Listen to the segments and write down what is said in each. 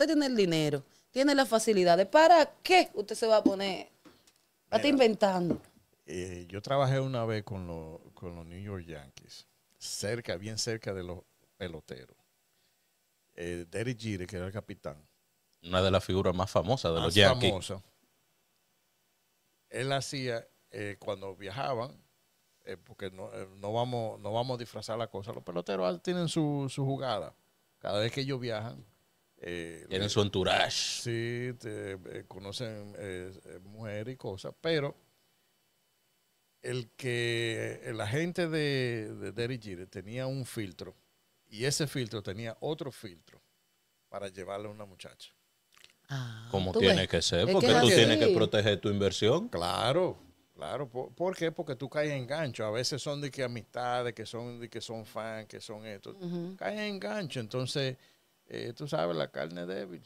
Usted tiene el dinero, tiene las facilidades. ¿Para qué usted se va a poner? Va a estar inventando. Eh, yo trabajé una vez con, con los New York Yankees, cerca, bien cerca de los peloteros. Eh, que era el capitán. Una de las figuras más famosas de los Yankees. Famosa. Él hacía, eh, cuando viajaban, eh, porque no, vamos, no vamos a disfrazar la cosa, los peloteros ah, tienen su, su jugada. Cada vez que ellos viajan, en eh, Tienen su entourage. Sí, te, eh, conocen eh, mujeres y cosas, pero el que el agente de, de tenía un filtro y ese filtro tenía otro filtro para llevarle a una muchacha. Ah, Como tiene que ser, porque tú tienes que proteger tu inversión. Claro, claro. ¿Por, qué? Porque tú caes en gancho. A veces son de que amistades, que son de que son fans, que son esto. Caes en gancho. Entonces, eh, tú sabes, la carne débil.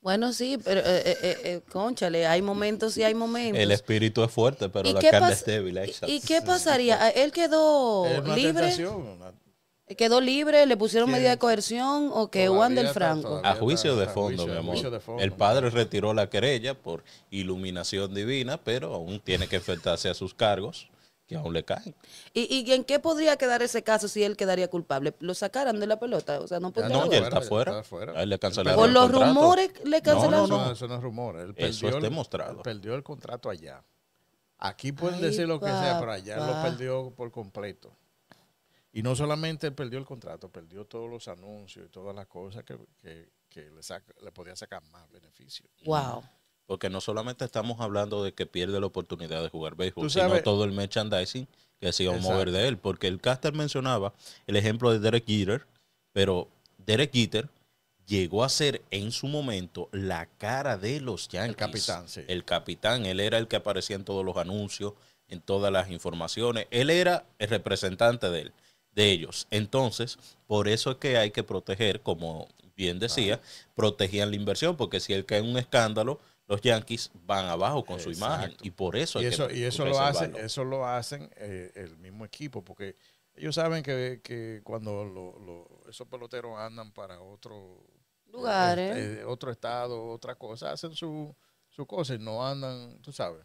Bueno, sí, pero eh, eh, conchale, hay momentos y hay momentos. El espíritu es fuerte, pero la carne es débil. ¿Y qué pasaría? Ah, Él quedó libre. ¿Quedó libre? ¿Le pusieron medida de coerción o que del Franco? A juicio de fondo, mi amor. el padre retiró la querella por iluminación divina, pero aún tiene que enfrentarse a sus cargos que aún le caen. ¿Y, en qué podría quedar ese caso si él quedaría culpable? ¿Lo sacaran de la pelota? O sea, no podría. No, él está fuera. Él le cancelaron Por los rumores le cancelaron. No, no, eso no es rumor. Él demostrado. perdió el contrato allá. Aquí pueden decir lo que sea, pero allá lo perdió por completo. Y no solamente él perdió el contrato, perdió todos los anuncios y todas las cosas que, le, saca, le podía sacar más beneficio. Wow. Porque no solamente estamos hablando de que pierde la oportunidad de jugar béisbol, sino todo el merchandising que se iba a mover de él. Porque el caster mencionaba el ejemplo de Derek Jeter, pero Derek Jeter llegó a ser en su momento la cara de los Yankees. El capitán, sí. El capitán, él era el que aparecía en todos los anuncios, en todas las informaciones. Él era el representante de él, de ellos. Entonces, por eso es que hay que proteger, como bien decía, protegían la inversión, porque si él cae en un escándalo, los Yankees van abajo con su imagen y por eso y eso y eso lo hacen eso lo hacen eh, el mismo equipo porque ellos saben que, que cuando lo, esos peloteros andan para otro lugar eh, ¿eh? otro estado otra cosa hacen su su cosa y no andan tú sabes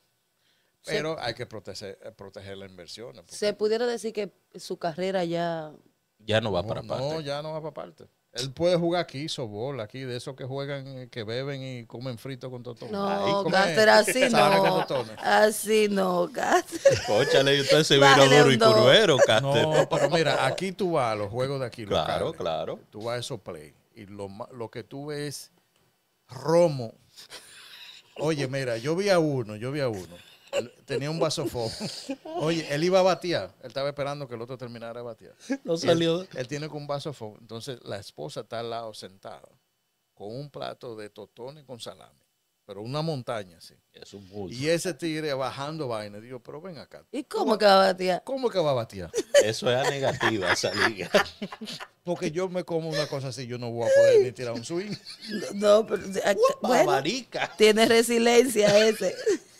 pero hay que proteger proteger las inversiones se pudiera decir que su carrera ya ya no va para parte no ya no va para parte él puede jugar aquí, sobol, aquí, de esos que juegan, eh, que beben y comen frito con totón. No, Cáceres, así no. Así no, Cáceres. Escúchale, usted se vino duro y curvero, Cáceres. No, pero mira, aquí tú vas a los juegos de aquí. Claro, claro. Tú vas a esos play y lo, lo que tú ves romo. Oye, mira, yo vi a uno, yo vi a uno tenía un vasofón. Oye, él iba a batear. Él estaba esperando que el otro terminara de batear. No salió. Él, tiene con un vasofón. Entonces, la esposa está al lado sentada con un plato de y con salami. Pero una montaña, sí. Es un Y ese tigre bajando vaina. Digo, pero ven acá. ¿Y cómo, que va a batear? ¿Cómo que va a batear? Eso es negativa, esa liga. Porque yo me como una cosa así, yo no voy a poder ni tirar un swing. No, pero. Bueno, Tiene resiliencia ese.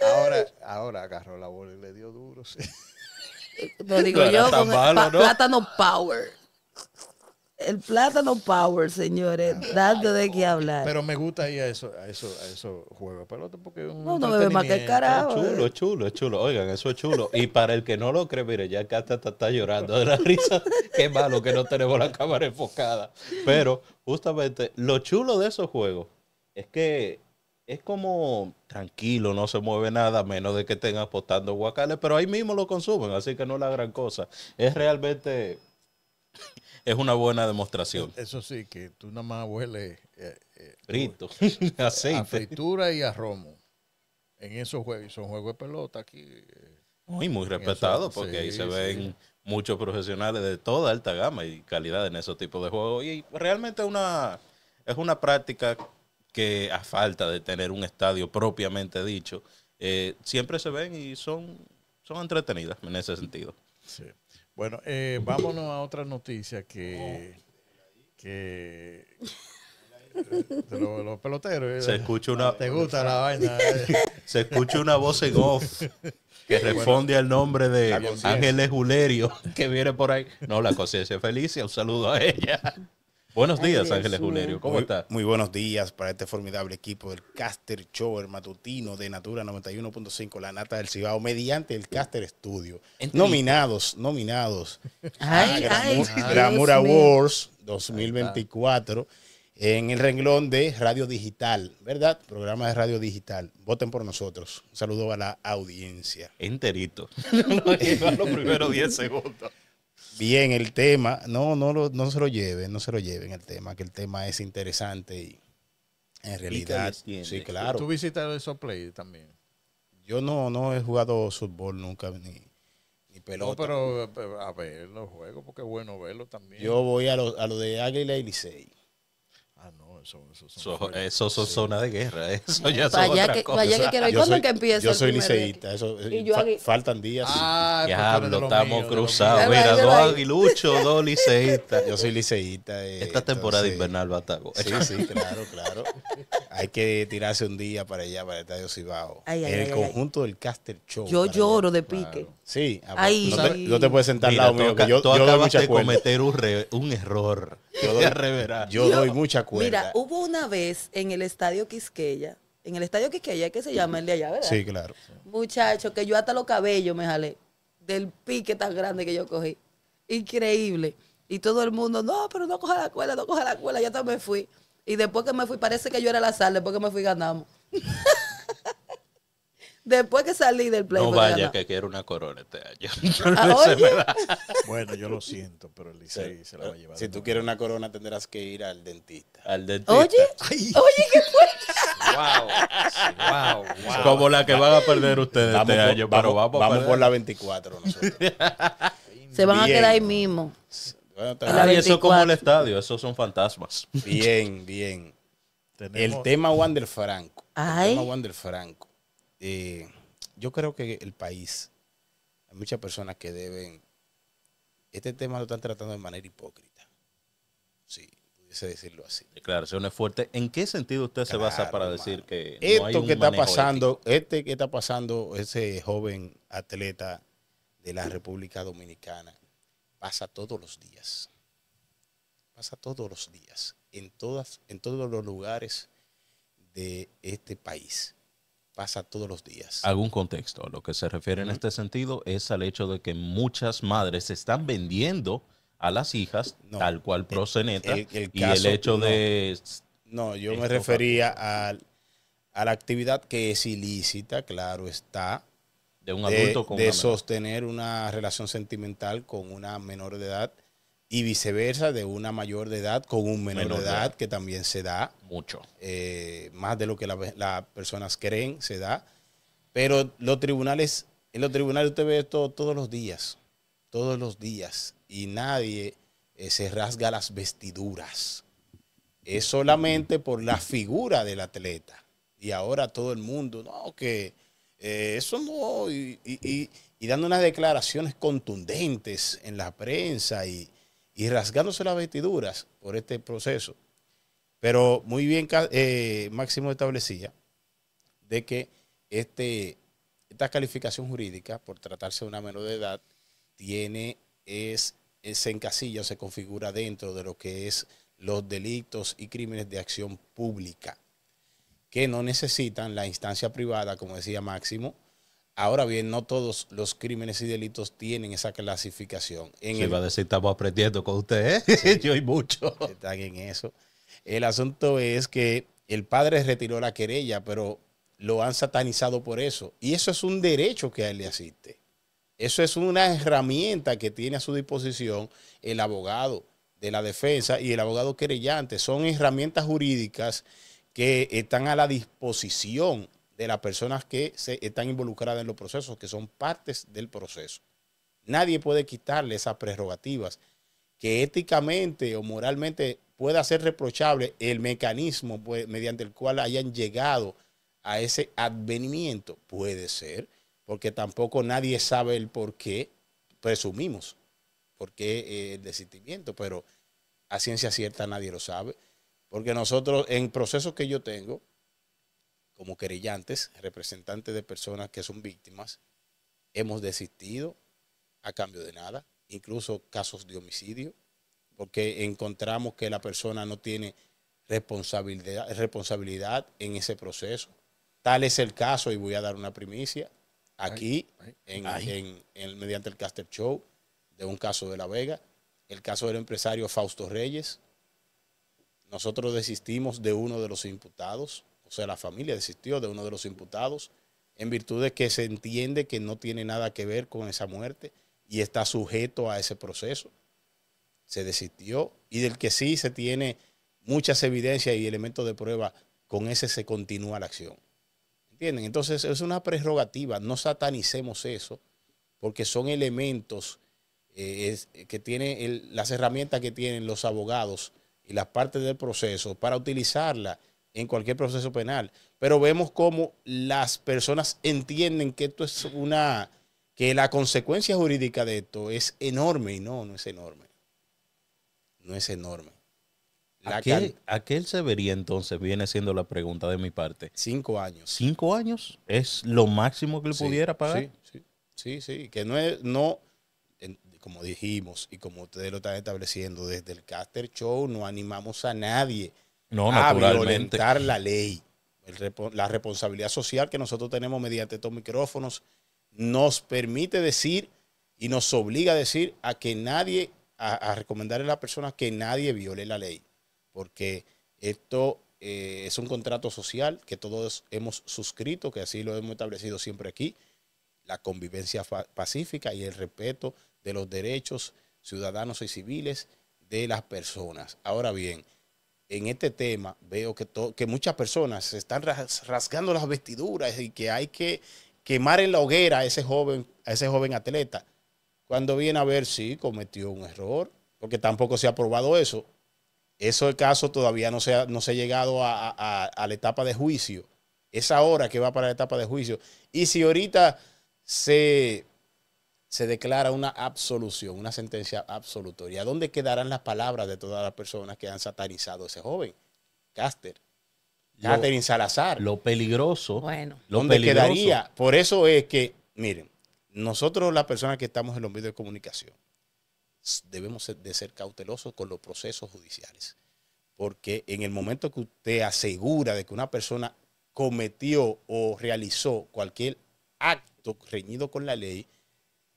Ahora, ahora agarró la bola y le dio duro. el plátano power. El plátano power, señores, ah. dando de qué hablar. Pero me gusta ir a eso, a eso, a eso juego porque no, no más que carajo. chulo, eh. chulo, es chulo. Oigan, eso es chulo. Y para el que no lo cree, mire, ya que está, está llorando de la risa. que malo que no tenemos la cámara enfocada. Pero justamente lo chulo de esos juegos es que es como tranquilo, no se mueve nada, menos de que estén apostando guacales, pero ahí mismo lo consumen, así que no es la gran cosa. Es realmente, es una buena demostración. E-, eso sí, que tú nada más hueles... Eh, eh aceite. A fritura y a romo. En esos juegos, son juegos de pelota aquí. Eh, muy respetados, porque ahí se ven muchos profesionales de toda alta gama y calidad en esos tipos de juegos. Y realmente una, es una práctica que a falta de tener un estadio propiamente dicho, eh, siempre se ven y son, son entretenidas en ese sentido. Bueno, eh, vámonos a otra noticia que... que los, peloteros. Eh. Se escucha una... Te gusta la vaina. se escucha una voz en off que responde al nombre de Ángeles Julerio, que viene por ahí. No, la conciencia feliz, un saludo a ella. Buenos días, Ángeles Julerio. ¿Cómo estás? Muy buenos días para este formidable equipo del Caster Show, matutino de Natura 91.5, la nata del Cibao, mediante el Caster Studio. Nominados, nominados. Ay, ay, Awards 2024 en el renglón de Radio Digital, ¿verdad? Programa de Radio Digital. Voten por nosotros. Un saludo a la audiencia. Enterito. los primeros 10 segundos. Bien, el tema, no, no, no se lo lleven, no se lo lleven el tema, que el tema es interesante y en realidad, sí, claro. ¿Tú visitas esos play también? Yo no, no he jugado fútbol nunca, ni, pelota. No, pero a ver los juegos, porque es bueno verlos también. Yo voy a lo, a lo de Águila y Licey. Ah, son, son, son, so, eso son sí. zonas de guerra. Eso ya son vaya que, cosa. que que empiece. Yo soy liceísta. Eso, eh, faltan días. Ah, hablo pues, estamos cruzados. Mira, dos aguiluchos, dos liceístas. Yo soy liceísta. Eh, Esta temporada invernal va a estar. Sí, sí, claro, claro. Hay que tirarse un día para allá, para el Estadio Cibao. en el conjunto del Caster Show. Yo lloro de pique. Sí, ah, pues, no te, no, te, puedes sentar al lado mío. yo, yo doy mucha de cometer un, error. Yo doy, mucha cuerda hubo una vez en el Estadio Quisqueya, en el Estadio Quisqueya, que se llama el de allá, ¿verdad? Sí, claro. Muchacho, que yo hasta los cabellos me jalé del pique tan grande que yo cogí. Increíble. Y todo el mundo, no, pero no coja la cuela, no coja la cuela, ya me fui. Y después que me fui, parece que yo era la sal, después que me fui ganamos. Después que salí del play. No vaya que quiero una corona este año. Ah, bueno, yo lo siento, pero el Licey se la va a llevar. Si tú quieres una corona, tendrás que ir al dentista. Al dentista. Oye, oye, qué fuerte. Wow. wow, Como la que van a perder ustedes este año. Vamos, pero vamos, por la 24 nosotros. se van a quedar ahí mismo. Bueno, es y eso como el estadio, esos son fantasmas. Bien, bien. El tema Wander Franco. Ay. El tema Wander Franco eh, yo creo que el país, hay muchas personas que deben, este tema lo están tratando de manera hipócrita. Si, pudiese decirlo así. Declaraciones fuerte. ¿En qué sentido usted se basa para decir que... Esto que está pasando, este que está pasando, ese joven atleta de la República Dominicana, pasa todos los días. Pasa todos los días. En, todas, en todos los lugares de este país pasa todos los días. Algún contexto. Lo que se refiere en este sentido es al hecho de que muchas madres están vendiendo a las hijas, tal cual Proceneta, y el hecho de... No, yo me refería a, la actividad que es ilícita, claro está, de, un adulto con de sostener una relación sentimental con una menor de edad y viceversa de una mayor de edad con un menor, de edad, que también se da. Mucho. Eh, más de lo que las personas creen, se da. Pero los tribunales, en los tribunales usted ve esto todos los días, todos los días, y nadie eh, se rasga las vestiduras. Es solamente por la figura del atleta. Y ahora todo el mundo, no, que eh, eso no, y dando unas declaraciones contundentes en la prensa y y rasgándose las vestiduras por este proceso. Pero muy bien eh, Máximo establecía de que este, esta calificación jurídica, por tratarse de una menor de edad, tiene, es, se encasilla, se configura dentro de lo que es los delitos y crímenes de acción pública, que no necesitan la instancia privada, como decía Máximo, Ahora bien, no todos los crímenes y delitos tienen esa clasificación. Se el... a decir, estamos aprendiendo con ustedes, ¿eh?". yo y mucho. Están en eso. El asunto es que el padre retiró la querella, pero lo han satanizado por eso. Y eso es un derecho que a él le asiste. Eso es una herramienta que tiene a su disposición el abogado de la defensa y el abogado querellante. Son herramientas jurídicas que están a la disposición de las personas que se están involucradas en los procesos, que son partes del proceso. Nadie puede quitarle esas prerrogativas que éticamente o moralmente pueda ser reprochable el mecanismo pues, mediante el cual hayan llegado a ese advenimiento. Puede ser, porque tampoco nadie sabe el por qué presumimos, por qué eh, el desistimiento, pero a ciencia cierta nadie lo sabe, porque nosotros en procesos que yo tengo, como querellantes, representantes de personas que son víctimas, hemos desistido a cambio de nada, incluso casos de homicidio, porque encontramos que la persona no tiene responsabilidad, en ese proceso. Tal es el caso, y voy a dar una primicia, aquí, en, mediante el Caster Show, de un caso de La Vega, el caso del empresario Fausto Reyes. Nosotros desistimos de uno de los imputados o sea, la familia desistió de uno de los imputados en virtud de que se entiende que no tiene nada que ver con esa muerte y está sujeto a ese proceso. Se desistió y del que sí se tiene muchas evidencias y elementos de prueba, con ese se continúa la acción. ¿Entienden? Entonces es una prerrogativa, no satanicemos eso, porque son elementos eh, eh, que tienen, las herramientas que tienen los abogados y las partes del proceso para utilizarla en cualquier proceso penal. Pero vemos cómo las personas entienden que esto es una, que la consecuencia jurídica de esto es enorme y no, no es enorme. No es enorme. ¿a qué se vería entonces, viene siendo la pregunta de mi parte. Cinco años. ¿Cinco años? ¿Es lo máximo que le pudiera pagar? Sí, sí, sí, que no es, no, como dijimos y como ustedes lo están estableciendo, desde el Caster Show no animamos a nadie no, a violentar la ley. la responsabilidad social que nosotros tenemos mediante estos micrófonos nos permite decir y nos obliga a decir a que nadie, a, recomendar recomendarle a las personas que nadie viole la ley, porque esto eh, es un contrato social que todos hemos suscrito, que así lo hemos establecido siempre aquí, la convivencia pacífica y el respeto de los derechos ciudadanos y civiles de las personas. Ahora bien, en este tema veo que, que muchas personas se están rasgando las vestiduras y que hay que quemar en la hoguera a ese joven, a ese joven atleta. Cuando viene a ver, si cometió un error, porque tampoco se ha probado eso. Eso el caso todavía no se ha, no se llegado a, a la etapa de juicio. Es ahora que va para la etapa de juicio. Y si ahorita se se declara una absolución, una sentencia absolutoria. ¿Dónde quedarán las palabras de todas las personas que han satanizado a ese joven? Caster. Catherine Salazar. Lo peligroso. Bueno. Lo ¿Dónde peligroso? quedaría? Por eso es que, miren, nosotros las personas que estamos en los medios de comunicación debemos de ser cautelosos con los procesos judiciales. Porque en el momento que usted asegura de que una persona cometió o realizó cualquier acto reñido con la ley,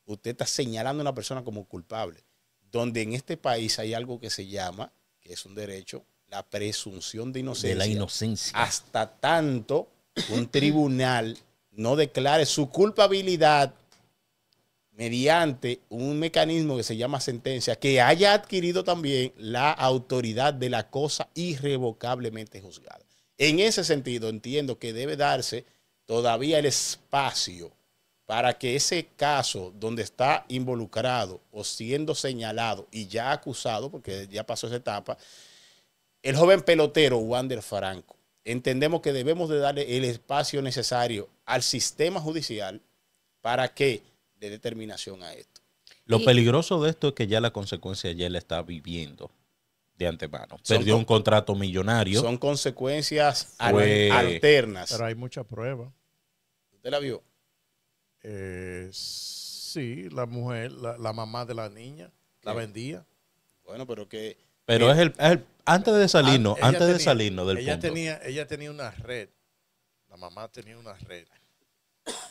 usted está señalando a una persona como culpable. Donde en este país hay algo que se llama, que es un derecho, la presunción de inocencia. De la inocencia. Hasta tanto un tribunal no declare su culpabilidad mediante un mecanismo que se llama sentencia, que haya adquirido también la autoridad de la cosa irrevocablemente juzgada. En ese sentido, entiendo que debe darse todavía el espacio para que ese caso donde está involucrado o siendo señalado y ya acusado, porque ya pasó esa etapa, el joven pelotero Wander Franco, entendemos que debemos de darle el espacio necesario al sistema judicial para que dé determinación a esto. Lo peligroso de esto es que ya la consecuencia ya la está viviendo de antemano. Perdió un contrato millonario. Son consecuencias alternas. Pero hay mucha prueba. ¿Usted la vio? Eh, sí, la mujer, la, mamá de la niña, la vendía. Bueno, pero que... Pero eh, es, el, Antes de salirnos, ah, antes de salirnos del ella Tenía, ella tenía una red. La mamá tenía una red.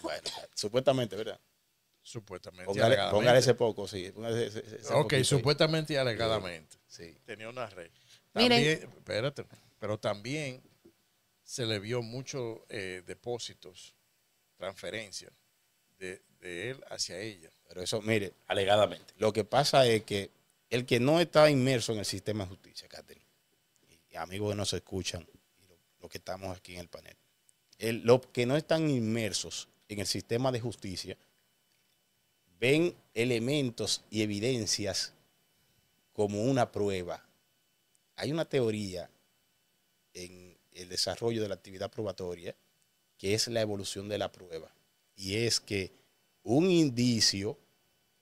Bueno, supuestamente, ¿verdad? Supuestamente. Póngale, ese poco, sí. ok, supuestamente y alegadamente. Sí. Tenía una red. Miren. espérate, pero también se le vio muchos eh, depósitos, transferencias de, él hacia ella. Pero eso, mire, alegadamente. Lo que pasa es que el que no está inmerso en el sistema de justicia, Catherine, y amigos que nos escuchan, los lo que estamos aquí en el panel, el, los que no están inmersos en el sistema de justicia, ven elementos y evidencias como una prueba. Hay una teoría en el desarrollo de la actividad probatoria que es la evolución de la prueba y es que un indicio,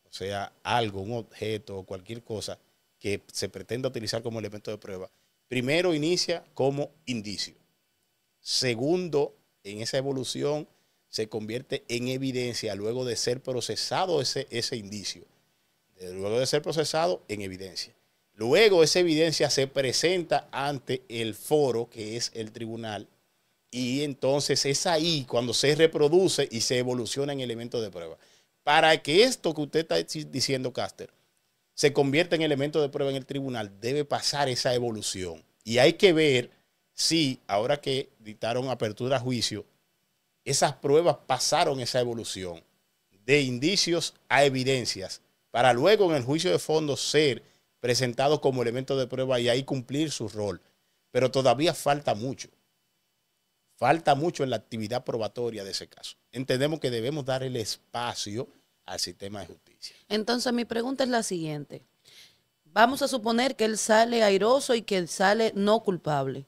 o sea, algo, un objeto o cualquier cosa que se pretenda utilizar como elemento de prueba, primero inicia como indicio. Segundo, en esa evolución se convierte en evidencia luego de ser procesado ese, ese indicio. Eh, luego de ser procesado en evidencia. Luego esa evidencia se presenta ante el foro, que es el tribunal y entonces es ahí cuando se reproduce y se evoluciona en elementos de prueba. Para que esto que usted está diciendo, Caster, se convierta en elemento de prueba en el tribunal, debe pasar esa evolución. Y hay que ver si, ahora que dictaron apertura a juicio, esas pruebas pasaron esa evolución de indicios a evidencias, para luego en el juicio de fondo ser presentados como elemento de prueba y ahí cumplir su rol. Pero todavía falta mucho. Falta mucho en la actividad probatoria de ese caso. Entendemos que debemos dar el espacio al sistema de justicia. Entonces mi pregunta es la siguiente. Vamos a suponer que él sale airoso y que él sale no culpable.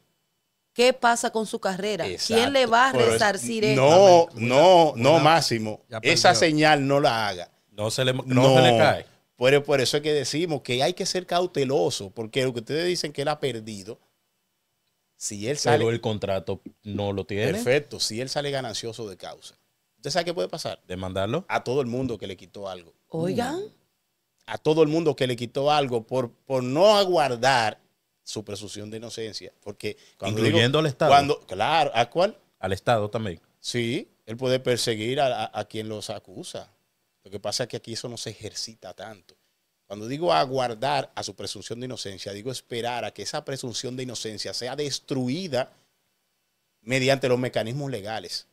¿Qué pasa con su carrera? ¿Quién le va a resarcir eso? No, no, no, Máximo. Esa señal no la haga. No se le, cae. Por, por eso es que decimos que hay que ser cauteloso, porque lo que ustedes dicen que él ha perdido, si él sale. Pero el contrato no lo tiene. Perfecto. Si él sale ganancioso de causa. ¿Usted sabe qué puede pasar? Demandarlo. A todo el mundo que le quitó algo. Oigan. Mm. A todo el mundo que le quitó algo por, por no aguardar su presunción de inocencia. Porque cuando Incluyendo al Estado. claro, ¿a cuál? Al Estado también. Sí, él puede perseguir a, a quien los acusa. Lo que pasa es que aquí eso no se ejercita tanto. Cuando digo aguardar a su presunción de inocencia, digo esperar a que esa presunción de inocencia sea destruida mediante los mecanismos legales.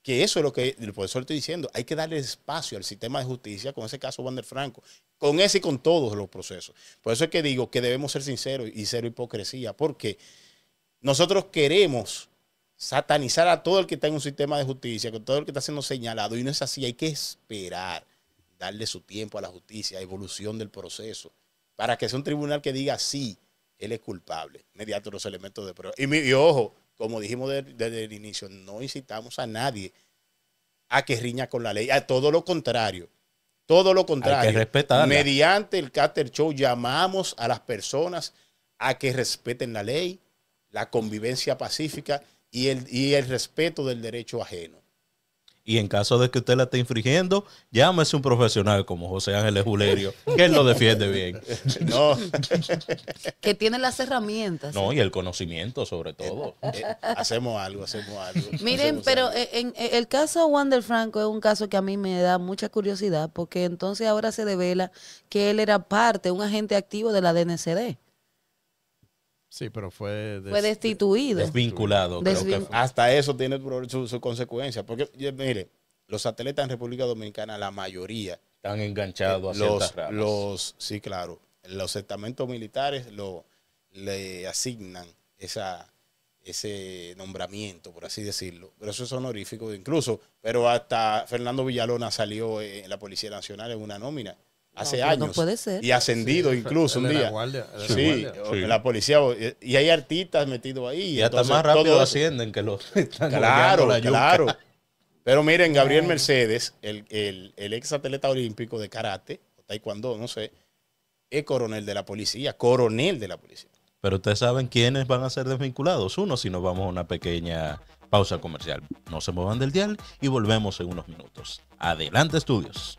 Que eso es lo que el profesor estoy diciendo. Hay que darle espacio al sistema de justicia con ese caso Van Franco, con ese y con todos los procesos. Por eso es que digo que debemos ser sinceros y cero hipocresía, porque nosotros queremos satanizar a todo el que está en un sistema de justicia, con todo el que está siendo señalado, y no es así. Hay que esperar darle su tiempo a la justicia, a evolución del proceso, para que sea un tribunal que diga sí, él es culpable, mediante los elementos de prueba. Y, ojo, como dijimos desde, el inicio, no incitamos a nadie a que riña con la ley, a todo lo contrario. Todo lo contrario. Mediante el Cater Show llamamos a las personas a que respeten la ley, la convivencia pacífica y el, y el respeto del derecho ajeno. Y en caso de que usted la esté infringiendo, llámese un profesional como José Ángel Julerio, que él lo defiende bien. Que tiene las herramientas. No, y el conocimiento sobre todo. Eh, hacemos algo, hacemos algo. Miren, pero eh, En, eh, el caso Wander Franco es un caso que a mí me da mucha curiosidad, porque entonces ahora se devela que él era parte, un agente activo de la DNCD. Sí, pero fue, destituido. Desvinculado. hasta eso tiene su, consecuencia. Porque, mire, los atletas en República Dominicana, la mayoría. Están enganchados a los, ramas. los Sí, claro. Los estamentos militares lo, le asignan esa, ese nombramiento, por así decirlo. Pero eso es honorífico, incluso. Pero hasta Fernando Villalona salió en la Policía Nacional en una nómina hace años. puede Y ascendido incluso un día. sí, la policía. Y hay artistas metidos ahí. Y hasta más rápido ascienden que los. claro, claro. Pero miren, Gabriel Mercedes, el, el, el, ex atleta olímpico de karate, o taekwondo, no sé, es coronel de la policía, coronel de la policía. Pero ustedes saben quiénes van a ser desvinculados. Uno, si nos vamos a una pequeña pausa comercial. No se muevan del dial y volvemos en unos minutos. Adelante, estudios.